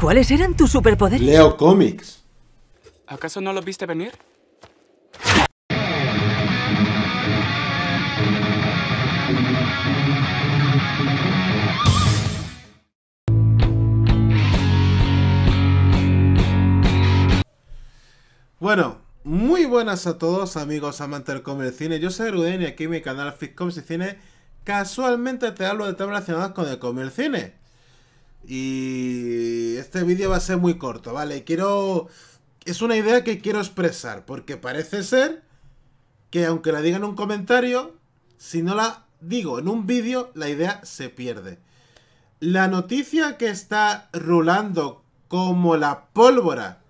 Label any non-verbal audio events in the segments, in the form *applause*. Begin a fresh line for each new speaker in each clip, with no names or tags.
¿Cuáles eran tus superpoderes? Leo cómics. ¿Acaso no los viste venir? Bueno, muy buenas a todos amigos amantes del comer cine, yo soy Ruden y aquí en mi canal Comics y Cine casualmente te hablo de temas relacionados con el comer cine y este vídeo va a ser muy corto, ¿vale? Quiero... Es una idea que quiero expresar, porque parece ser que aunque la diga en un comentario, si no la digo en un vídeo, la idea se pierde. La noticia que está rulando como la pólvora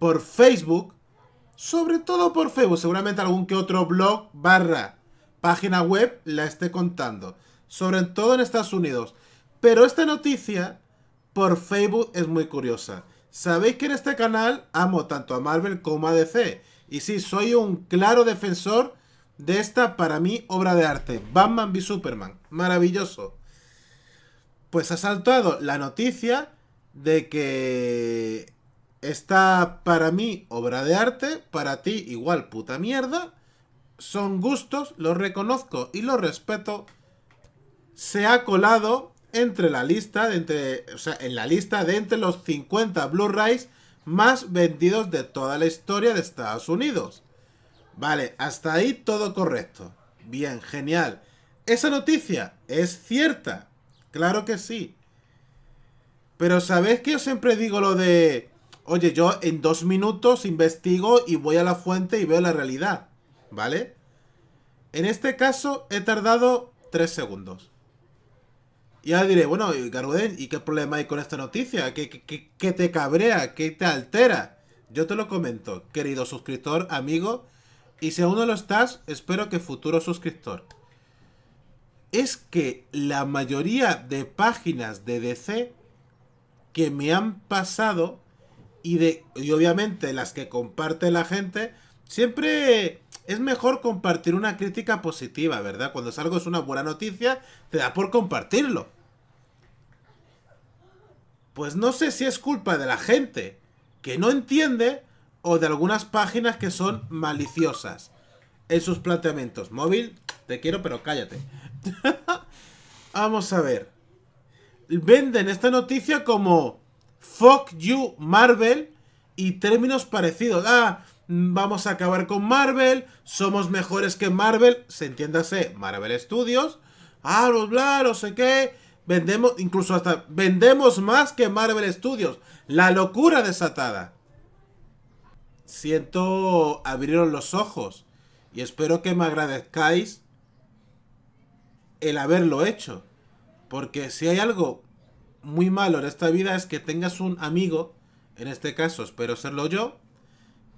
por Facebook, sobre todo por Facebook, seguramente algún que otro blog barra página web la esté contando, sobre todo en Estados Unidos. Pero esta noticia por Facebook es muy curiosa. Sabéis que en este canal amo tanto a Marvel como a DC. Y sí, soy un claro defensor de esta, para mí, obra de arte. Batman v Superman. Maravilloso. Pues ha saltado la noticia de que Esta, para mí obra de arte, para ti igual puta mierda. Son gustos, los reconozco y los respeto. Se ha colado entre la lista, de entre, o sea, en la lista de entre los 50 Blu-rays más vendidos de toda la historia de Estados Unidos. Vale, hasta ahí todo correcto. Bien, genial. Esa noticia es cierta. Claro que sí. Pero ¿sabéis que yo siempre digo lo de... Oye, yo en dos minutos investigo y voy a la fuente y veo la realidad. ¿Vale? En este caso he tardado tres segundos. Y diré, bueno, eh, Garudén, ¿y qué problema hay con esta noticia? ¿Qué, te cabrea? ¿Qué te altera? Yo te lo comento, querido suscriptor, amigo. Y si aún no lo estás, espero que futuro suscriptor. Es que la mayoría de páginas de DC que me han pasado y, de, obviamente las que comparte la gente, siempre es mejor compartir una crítica positiva, ¿verdad? Cuando algo es una buena noticia, te da por compartirlo pues no sé si es culpa de la gente que no entiende o de algunas páginas que son maliciosas en sus planteamientos. Móvil, te quiero, pero cállate. *laughs* Vamos a ver. Venden esta noticia como Fuck you, Marvel y términos parecidos. Ah, vamos a acabar con Marvel, somos mejores que Marvel, se entiéndase, Marvel Studios. Ah, bla, bla, no sé qué Vendemos, incluso hasta vendemos más que Marvel Studios. La locura desatada. Siento abrieron los ojos y espero que me agradezcáis el haberlo hecho. Porque si hay algo muy malo en esta vida es que tengas un amigo, en este caso espero serlo yo,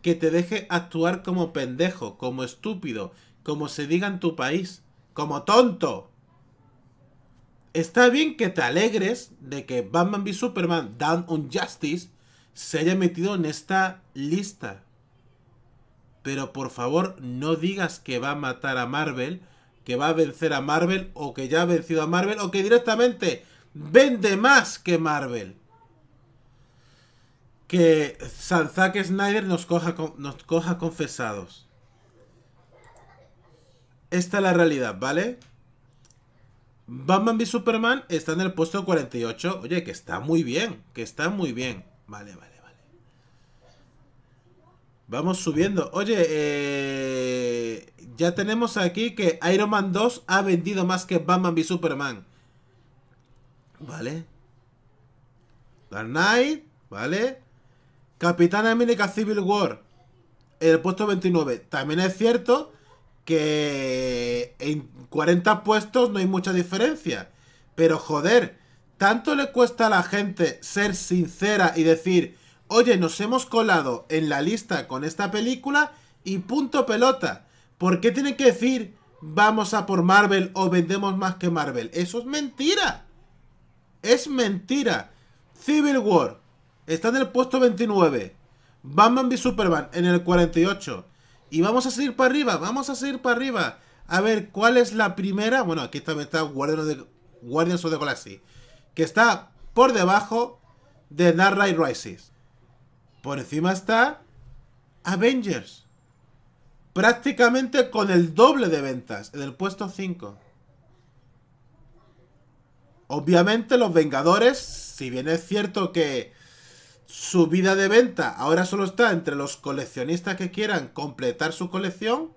que te deje actuar como pendejo, como estúpido, como se diga en tu país, como tonto está bien que te alegres de que Batman v Superman Down on Justice se haya metido en esta lista. Pero por favor, no digas que va a matar a Marvel, que va a vencer a Marvel, o que ya ha vencido a Marvel, o que directamente vende más que Marvel. Que Zack Snyder nos coja, nos coja confesados. Esta es la realidad, ¿vale? Batman v Superman está en el puesto 48. Oye, que está muy bien. Que está muy bien. Vale, vale, vale. Vamos subiendo. Oye, eh, ya tenemos aquí que Iron Man 2 ha vendido más que Batman v Superman. Vale. Dark Knight. Vale. Capitán América Civil War. el puesto 29. También es cierto que en 40 puestos no hay mucha diferencia. Pero joder, tanto le cuesta a la gente ser sincera y decir, oye, nos hemos colado en la lista con esta película y punto pelota. ¿Por qué tienen que decir, vamos a por Marvel o vendemos más que Marvel? Eso es mentira. Es mentira. Civil War está en el puesto 29. Batman v Superman en el 48. Y vamos a seguir para arriba, vamos a seguir para arriba. A ver, ¿cuál es la primera? Bueno, aquí también está Guardians of the, Guardians Galaxy. Que está por debajo de Narra Knight Rises. Por encima está Avengers. Prácticamente con el doble de ventas, en el puesto 5. Obviamente los Vengadores, si bien es cierto que su vida de venta ahora solo está entre los coleccionistas que quieran completar su colección.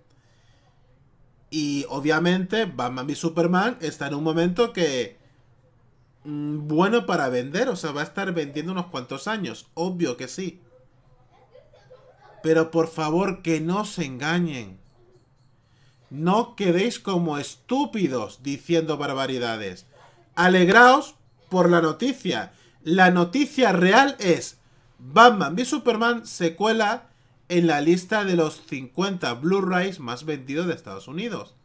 Y obviamente Batman y Superman está en un momento que... Mm, bueno para vender, o sea, va a estar vendiendo unos cuantos años, obvio que sí. Pero por favor, que no se engañen. No quedéis como estúpidos diciendo barbaridades. Alegraos por la noticia. La noticia real es Batman v Superman se cuela en la lista de los 50 Blu-rays más vendidos de Estados Unidos.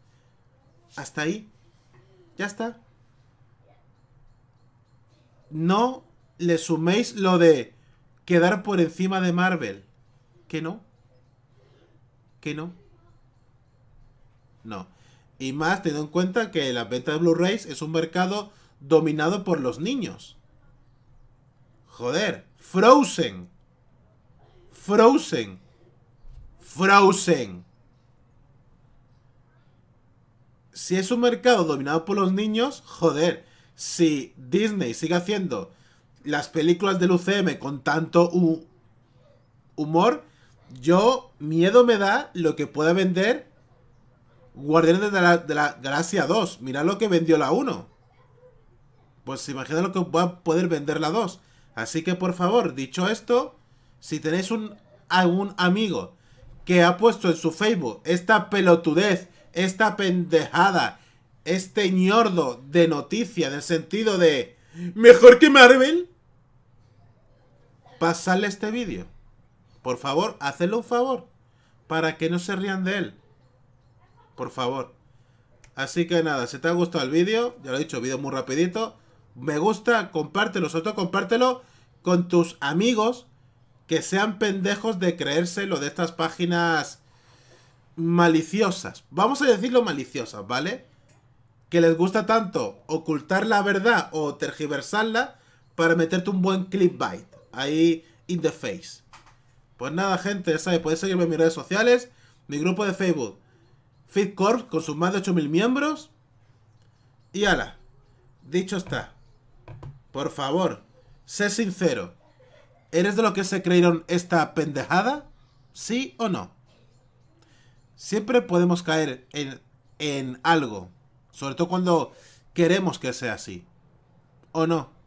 Hasta ahí. Ya está. No le suméis lo de quedar por encima de Marvel. Que no. Que no. No. Y más teniendo en cuenta que la venta de Blu-rays es un mercado dominado por los niños. Joder, Frozen. Frozen. Frozen. Si es un mercado dominado por los niños, joder, si Disney sigue haciendo las películas del UCM con tanto humor, yo miedo me da lo que pueda vender Guardianes de la, de la Galaxia 2. Mirad lo que vendió la 1. Pues imagina lo que va a poder vender la 2. Así que por favor, dicho esto, si tenéis un, algún amigo que ha puesto en su Facebook esta pelotudez, esta pendejada, este ñordo de noticia del sentido de mejor que Marvel, pasadle este vídeo. Por favor, hacedle un favor para que no se rían de él. Por favor. Así que nada, si te ha gustado el vídeo, ya lo he dicho, vídeo muy rapidito. Me gusta, compártelo, sobre compártelo con tus amigos que sean pendejos de creerse lo de estas páginas maliciosas. Vamos a decirlo maliciosas, ¿vale? Que les gusta tanto ocultar la verdad o tergiversarla para meterte un buen bite ahí in the face. Pues nada, gente, ya sabes, podéis seguirme en mis redes sociales, mi grupo de Facebook, FitCorp, con sus más de 8.000 miembros. Y ala, dicho está, por favor, Sé sincero. ¿Eres de lo que se creyeron esta pendejada? ¿Sí o no? Siempre podemos caer en, en algo. Sobre todo cuando queremos que sea así. ¿O no?